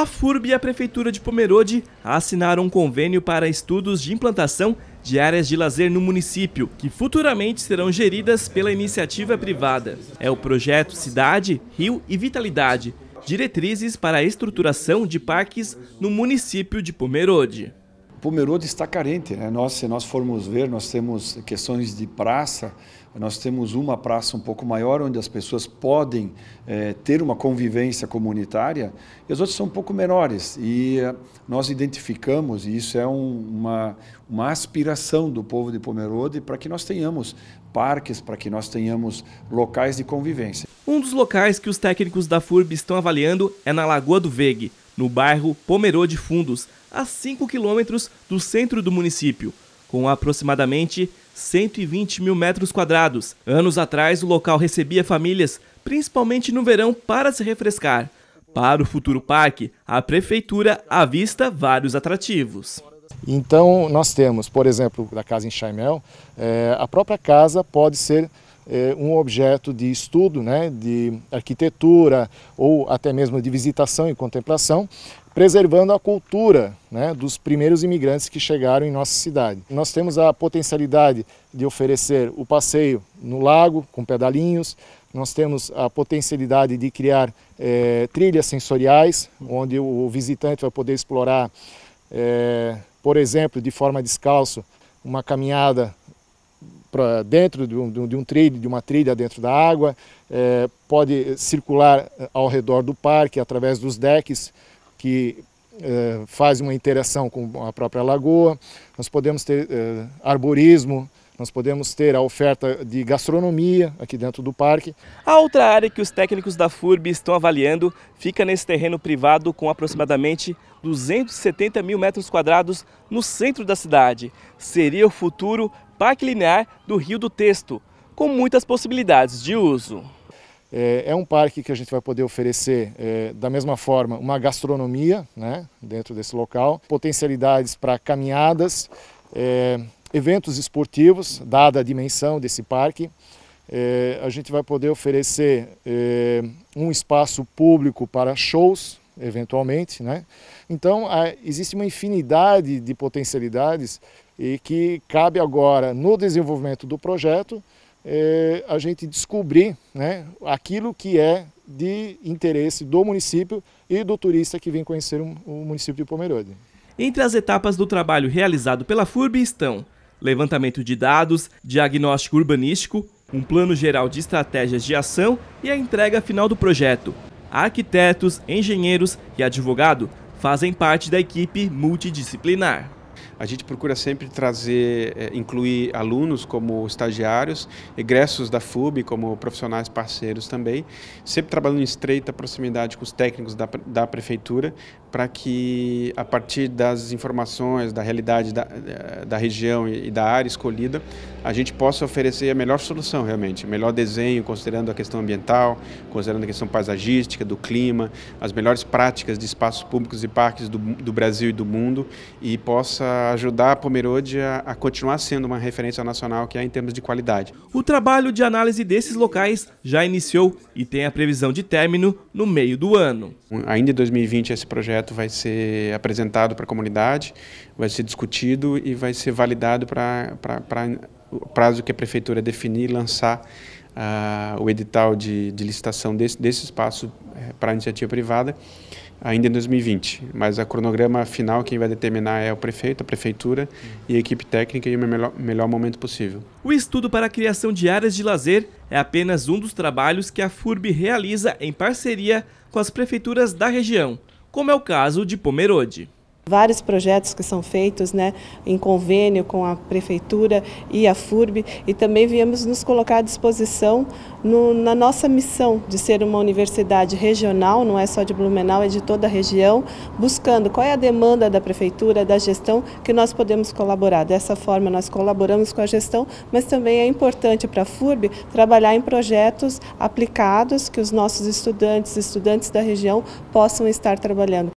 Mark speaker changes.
Speaker 1: A FURB e a Prefeitura de Pomerode assinaram um convênio para estudos de implantação de áreas de lazer no município, que futuramente serão geridas pela iniciativa privada. É o projeto Cidade, Rio e Vitalidade, diretrizes para a estruturação de parques no município de Pomerode.
Speaker 2: Pomerode está carente. Né? Nós, se nós formos ver, nós temos questões de praça, nós temos uma praça um pouco maior, onde as pessoas podem é, ter uma convivência comunitária, e as outras são um pouco menores. E eh, nós identificamos, e isso é um, uma, uma aspiração do povo de Pomerode, para que nós tenhamos parques, para que nós tenhamos locais de convivência.
Speaker 1: Um dos locais que os técnicos da FURB estão avaliando é na Lagoa do Vegue, no bairro Pomerô de Fundos, a 5 quilômetros do centro do município, com aproximadamente 120 mil metros quadrados. Anos atrás, o local recebia famílias, principalmente no verão, para se refrescar. Para o futuro parque, a prefeitura avista vários atrativos.
Speaker 3: Então, nós temos, por exemplo, da casa em Chaimel, é, a própria casa pode ser eh, um objeto de estudo, né, de arquitetura ou até mesmo de visitação e contemplação, preservando a cultura né, dos primeiros imigrantes que chegaram em nossa cidade. Nós temos a potencialidade de oferecer o passeio no lago, com pedalinhos, nós temos a potencialidade de criar eh, trilhas sensoriais, onde o visitante vai poder explorar, eh, por exemplo, de forma descalço, uma caminhada para dentro de um, de um trade, de uma trilha dentro da água, é, pode circular eh, ao redor do parque através dos decks que é, fazem uma interação com a própria lagoa. Nós podemos ter é, arborismo, nós podemos ter a oferta de gastronomia aqui dentro do parque.
Speaker 1: A outra área que os técnicos da
Speaker 3: FURB estão
Speaker 1: avaliando fica nesse terreno privado com aproximadamente 270 mil metros quadrados no centro da cidade. Seria o futuro Parque Linear do Rio do
Speaker 3: Texto, com muitas possibilidades de uso. É, é, um parque que a gente vai poder oferecer, é, da mesma forma, uma gastronomia né, dentro desse local, potencialidades para caminhadas, é, eventos esportivos, dada a dimensão desse parque. É, a gente vai poder oferecer é, um espaço público para shows, eventualmente. Né? Então, há, existe uma infinidade de potencialidades e que cabe agora, no desenvolvimento do projeto, é, a gente descobrir né, aquilo que é de interesse do município e do turista que vem conhecer o município de Pomerode. Entre as
Speaker 1: etapas do trabalho realizado pela FURB estão levantamento de dados, diagnóstico urbanístico, um plano geral de estratégias de ação e a entrega final do projeto. Arquitetos, engenheiros e advogado fazem parte da equipe multidisciplinar.
Speaker 2: A gente procura sempre trazer, eh, incluir alunos como estagiários, egressos da FUB como profissionais parceiros também, sempre trabalhando em estreita proximidade com os técnicos da, da prefeitura, para que a partir das informações, da realidade da, eh, da região e da área escolhida, a gente possa oferecer a melhor solução realmente, melhor desenho, considerando a questão ambiental, considerando a questão paisagística, do clima, as melhores práticas de espaços públicos e parques do, do Brasil e do mundo e possa ajudar a Pomerode a, a continuar sendo uma referência nacional que é em termos de qualidade.
Speaker 1: O trabalho de análise desses locais já iniciou e tem a previsão de término no
Speaker 2: meio do ano. Ainda em 2020 esse projeto vai ser apresentado para a comunidade, vai ser discutido e vai ser validado para, para, para o prazo que a prefeitura definir e lançar uh, o edital de, de licitação desse, desse espaço é, para a iniciativa privada ainda em 2020. Mas a cronograma final quem vai determinar é o prefeito, a prefeitura e a equipe técnica em o melhor, melhor momento possível.
Speaker 1: O estudo para a criação de áreas de lazer é apenas um dos trabalhos que a FURB realiza em parceria com as prefeituras da região, como é o caso de Pomerode. Vários projetos que são feitos né, em convênio com a Prefeitura e a FURB e também viemos nos colocar à disposição no, na nossa missão de ser uma universidade regional, não é só de Blumenau, é de toda a região, buscando qual é a demanda da Prefeitura, da gestão, que nós podemos colaborar. Dessa forma nós colaboramos com a gestão, mas também é importante para a FURB trabalhar em projetos aplicados que os nossos estudantes, estudantes da região possam estar trabalhando.